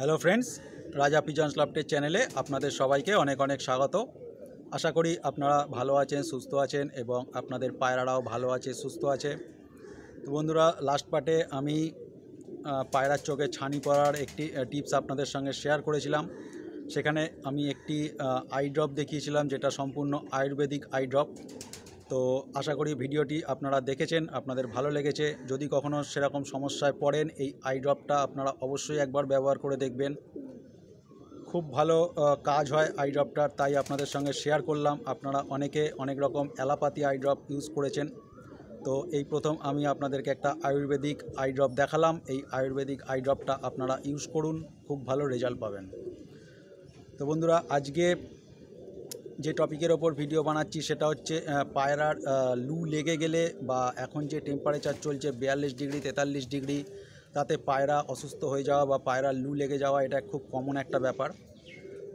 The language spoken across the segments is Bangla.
হ্যালো ফ্রেন্ডস রাজা পিজন্স ক্লাবটের চ্যানেলে আপনাদের সবাইকে অনেক অনেক স্বাগত আশা করি আপনারা ভালো আছেন সুস্থ আছেন এবং আপনাদের পায়রারাও ভালো আছে সুস্থ আছে তো বন্ধুরা লাস্ট পার্টে আমি পায়রার চোখে ছানি পড়ার একটি টিপস আপনাদের সঙ্গে শেয়ার করেছিলাম সেখানে আমি একটি আই ড্রপ দেখিয়েছিলাম যেটা সম্পূর্ণ আয়ুর্বেদিক আই ড্রপ তো আশা করি ভিডিওটি আপনারা দেখেছেন আপনাদের ভালো লেগেছে যদি কখনও সেরকম সমস্যায় পড়েন এই আই ড্রপটা আপনারা অবশ্যই একবার ব্যবহার করে দেখবেন খুব ভালো কাজ হয় আই ড্রপটার তাই আপনাদের সঙ্গে শেয়ার করলাম আপনারা অনেকে অনেক রকম অ্যালাপাতি আই ড্রপ ইউজ করেছেন তো এই প্রথম আমি আপনাদেরকে একটা আয়ুর্বেদিক আই ড্রপ দেখালাম এই আয়ুর্বেদিক আই ড্রপটা আপনারা ইউজ করুন খুব ভালো রেজাল্ট পাবেন তো বন্ধুরা আজকে যে টপিকের ওপর ভিডিও বানাচ্ছি সেটা হচ্ছে পায়রার লু লেগে গেলে বা এখন যে টেম্পারেচার চলছে বিয়াল্লিশ ডিগ্রি তেতাল্লিশ ডিগ্রি তাতে পায়রা অসুস্থ হয়ে যাওয়া বা পায়রার লু লেগে যাওয়া এটা খুব কমন একটা ব্যাপার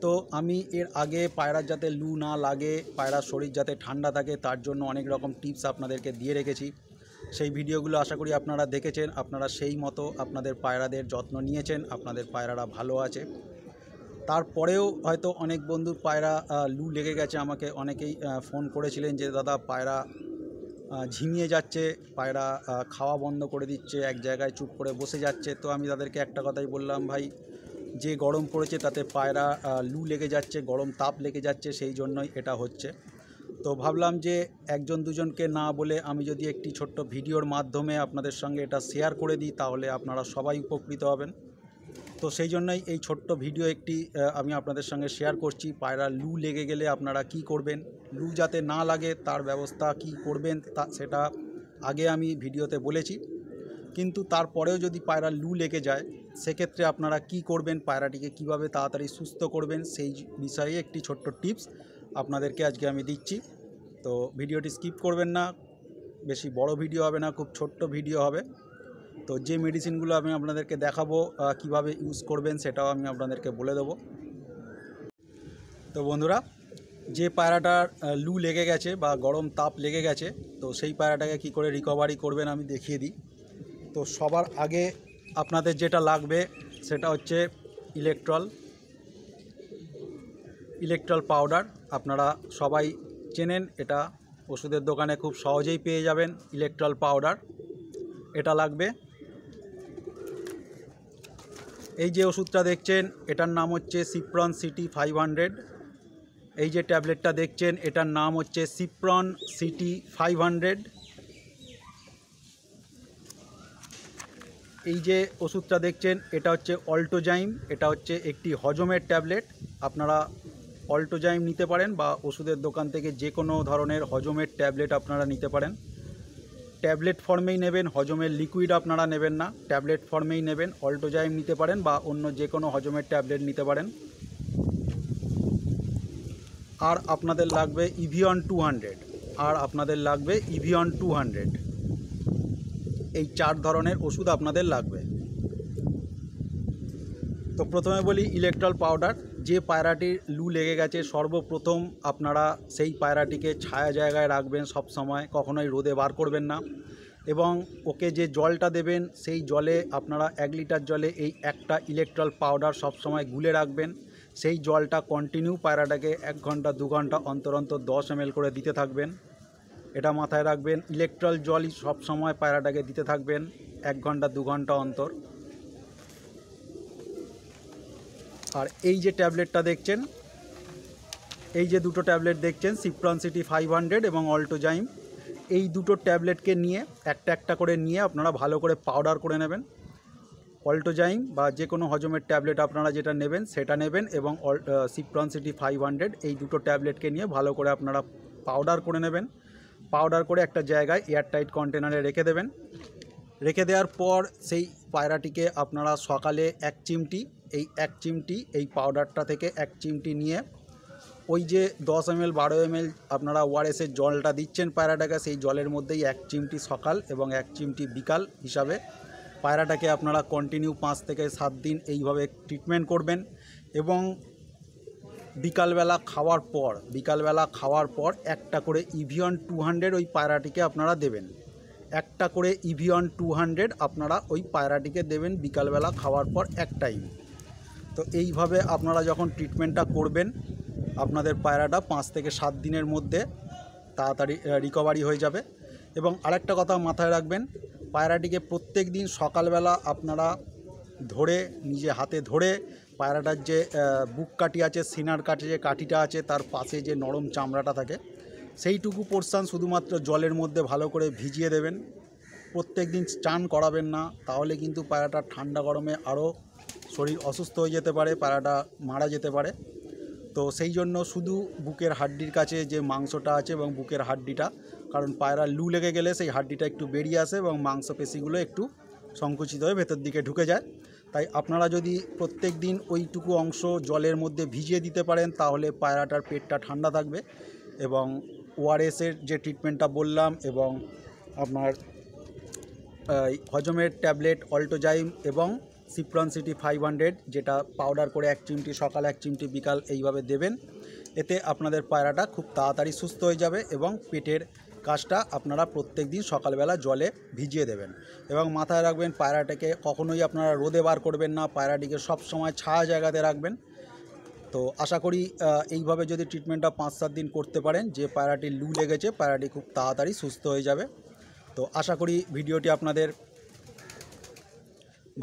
তো আমি এর আগে পায়রার যাতে লু না লাগে পায়রার শরীর যাতে ঠান্ডা থাকে তার জন্য অনেক রকম টিপস আপনাদেরকে দিয়ে রেখেছি সেই ভিডিওগুলো আশা করি আপনারা দেখেছেন আপনারা সেই মতো আপনাদের পায়রাদের যত্ন নিয়েছেন আপনাদের পায়রারা ভালো আছে তারপরেও হয়তো অনেক বন্ধুর পায়রা লু লেগে গেছে আমাকে অনেকেই ফোন করেছিলেন যে দাদা পায়রা ঝিমিয়ে যাচ্ছে পায়রা খাওয়া বন্ধ করে দিচ্ছে এক জায়গায় চুপ করে বসে যাচ্ছে তো আমি তাদেরকে একটা কথাই বললাম ভাই যে গরম পড়েছে তাতে পায়রা লু লেগে যাচ্ছে গরম তাপ লেগে যাচ্ছে সেই জন্যই এটা হচ্ছে তো ভাবলাম যে একজন দুজনকে না বলে আমি যদি একটি ছোট্ট ভিডিওর মাধ্যমে আপনাদের সঙ্গে এটা শেয়ার করে দিই তাহলে আপনারা সবাই উপকৃত হবেন তো সেই জন্যই এই ছোট্ট ভিডিও একটি আমি আপনাদের সঙ্গে শেয়ার করছি পায়রা লু লেগে গেলে আপনারা কি করবেন লু যাতে না লাগে তার ব্যবস্থা কি করবেন তা সেটা আগে আমি ভিডিওতে বলেছি কিন্তু তারপরেও যদি পায়রা লু লেগে যায় সেক্ষেত্রে আপনারা কি করবেন পায়রাটিকে কিভাবে তাড়াতাড়ি সুস্থ করবেন সেই বিষয়ে একটি ছোট্ট টিপস আপনাদেরকে আজকে আমি দিচ্ছি তো ভিডিওটি স্কিপ করবেন না বেশি বড় ভিডিও হবে না খুব ছোট্ট ভিডিও হবে তো যে মেডিসিনগুলো আমি আপনাদেরকে দেখাবো কিভাবে ইউজ করবেন সেটাও আমি আপনাদেরকে বলে দেবো তো বন্ধুরা যে পায়রাটার লু লেগে গেছে বা গরম তাপ লেগে গেছে তো সেই পায়রাটাকে কি করে রিকভারি করবেন আমি দেখিয়ে দিই তো সবার আগে আপনাদের যেটা লাগবে সেটা হচ্ছে ইলেকট্রল ইলেকট্রল পাউডার আপনারা সবাই চেনেন এটা ওষুধের দোকানে খুব সহজেই পেয়ে যাবেন ইলেকট্রল পাউডার এটা লাগবে এই যে ওষুধটা দেখছেন এটার নাম হচ্ছে সিপ্রন সিটি ফাইভ হান্ড্রেড এই যে ট্যাবলেটটা দেখছেন এটার নাম হচ্ছে সিপ্রন সিটি ফাইভ হান্ড্রেড এই যে ওষুধটা দেখছেন এটা হচ্ছে অল্টোজাইম এটা হচ্ছে একটি হজমের ট্যাবলেট আপনারা অল্টোজাইম নিতে পারেন বা ওষুধের দোকান থেকে যে কোনো ধরনের হজমের ট্যাবলেট আপনারা নিতে পারেন ট্যাবলেট ফর্মেই নেবেন হজমের লিকুইড আপনারা নেবেন না ট্যাবলেট ফর্মেই নেবেন অল্টোজাইম নিতে পারেন বা অন্য যে কোনো হজমের ট্যাবলেট নিতে পারেন আর আপনাদের লাগবে ইভিয়ন টু হান্ড্রেড আর আপনাদের লাগবে ইভিয়ন টু হান্ড্রেড এই চার ধরনের ওষুধ আপনাদের লাগবে তো প্রথমে বলি ইলেকট্রল পাউডার যে পায়রাটির লু লেগে গেছে সর্বপ্রথম আপনারা সেই পায়রাটিকে ছায়া জায়গায় রাখবেন সব সময় কখনোই রোদে বার করবেন না এবং ওকে যে জলটা দেবেন সেই জলে আপনারা এক লিটার জলে এই একটা ইলেকট্রল পাউডার সবসময় গুলে রাখবেন সেই জলটা কন্টিনিউ পায়রাটাকে এক ঘন্টা দু ঘন্টা অন্তর অন্তর দশ এম করে দিতে থাকবেন এটা মাথায় রাখবেন ইলেকট্রল জলই সবসময় পায়রাটাকে দিতে থাকবেন এক ঘন্টা দু ঘন্টা অন্তর আর এই যে ট্যাবলেটটা দেখছেন এই যে দুটো ট্যাবলেট দেখছেন সিপ্রন সিটি ফাইভ হান্ড্রেড এবং অল্টোজাইম এই দুটো ট্যাবলেটকে নিয়ে একটা একটা করে নিয়ে আপনারা ভালো করে পাউডার করে নেবেন অল্টোজাইম বা যে কোনো হজমের ট্যাবলেট আপনারা যেটা নেবেন সেটা নেবেন এবং সিপ্রন সিটি ফাইভ হান্ড্রেড এই দুটো ট্যাবলেটকে নিয়ে ভালো করে আপনারা পাউডার করে নেবেন পাউডার করে একটা জায়গায় এয়ারটাইট কন্টেনারে রেখে দেবেন রেখে দেওয়ার পর সেই পায়রাটিকে আপনারা সকালে এক চিমটি এই এক চিমটি এই পাউডারটা থেকে এক চিমটি নিয়ে ওই যে দশ এম এল বারো এম এল আপনারা ওআরএসের জলটা দিচ্ছেন পায়রাটাকে সেই জলের মধ্যেই এক চিমটি সকাল এবং এক চিমটি বিকাল হিসাবে পায়রাটাকে আপনারা কন্টিনিউ পাঁচ থেকে সাত দিন এইভাবে ট্রিটমেন্ট করবেন এবং বিকালবেলা খাওয়ার পর বিকালবেলা খাওয়ার পর একটা করে ইভিয়ন টু হান্ড্রেড ওই পায়রাটিকে আপনারা দেবেন একটা করে ইভিয়ন টু হান্ড্রেড আপনারা ওই পায়রাটিকে দেবেন বিকালবেলা খাওয়ার পর এক টাইম তো এইভাবে আপনারা যখন ট্রিটমেন্টটা করবেন আপনাদের পায়রাটা পাঁচ থেকে সাত দিনের মধ্যে তাড়াতাড়ি রিকভারি হয়ে যাবে এবং আরেকটা কথা মাথায় রাখবেন পায়রাটিকে প্রত্যেক দিন সকালবেলা আপনারা ধরে নিজে হাতে ধরে পায়রাটার যে বুক কাটি আছে সিনার কাটি যে কাঠিটা আছে তার পাশে যে নরম চামড়াটা থাকে সেইটুকু পোর্শান শুধুমাত্র জলের মধ্যে ভালো করে ভিজিয়ে দেবেন প্রত্যেক দিন স্নান করাবেন না তাহলে কিন্তু পায়রাটা ঠান্ডা গরমে আরও শরীর অসুস্থ হয়ে যেতে পারে পাড়াটা মারা যেতে পারে তো সেই জন্য শুধু বুকের হাড্ডির কাছে যে মাংসটা আছে এবং বুকের হাড্ডিটা কারণ পায়রা লু লেগে গেলে সেই হাড্ডিটা একটু বেরিয়ে আসে এবং মাংসপেশিগুলো একটু সংকুচিত হয়ে ভেতর দিকে ঢুকে যায় তাই আপনারা যদি প্রত্যেক দিন ওইটুকু অংশ জলের মধ্যে ভিজিয়ে দিতে পারেন তাহলে পায়রাটার পেটটা ঠান্ডা থাকবে এবং ওআরএসের যে ট্রিটমেন্টটা বললাম এবং আপনার হজমের ট্যাবলেট অল্টোজাইম এবং সিপ্রন সিটি ফাইভ হান্ড্রেড যেটা পাউডার করে এক চিমটি সকাল এক চিমটি বিকাল এইভাবে দেবেন এতে আপনাদের পায়রাটা খুব তাড়াতাড়ি সুস্থ হয়ে যাবে এবং পেটের কাজটা আপনারা প্রত্যেক দিন সকালবেলা জলে ভিজিয়ে দেবেন এবং মাথায় রাখবেন পায়রাটাকে কখনোই আপনারা রোদে বার করবেন না পায়রাটিকে সবসময় ছায়া জায়গাতে রাখবেন তো আশা করি এইভাবে যদি ট্রিটমেন্টটা পাঁচ সাত দিন করতে পারেন যে পায়রাটি লু লেগেছে পায়রাটি খুব তাড়াতাড়ি সুস্থ হয়ে যাবে তো আশা করি ভিডিওটি আপনাদের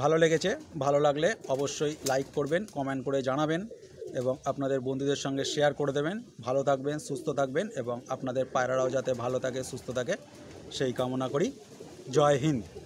ভালো লেগেছে ভালো লাগলে অবশ্যই লাইক করবেন কমেন্ট করে জানাবেন এবং আপনাদের বন্ধুদের সঙ্গে শেয়ার করে দেবেন ভালো থাকবেন সুস্থ থাকবেন এবং আপনাদের পায়রারাও যাতে ভালো থাকে সুস্থ থাকে সেই কামনা করি জয় হিন্দ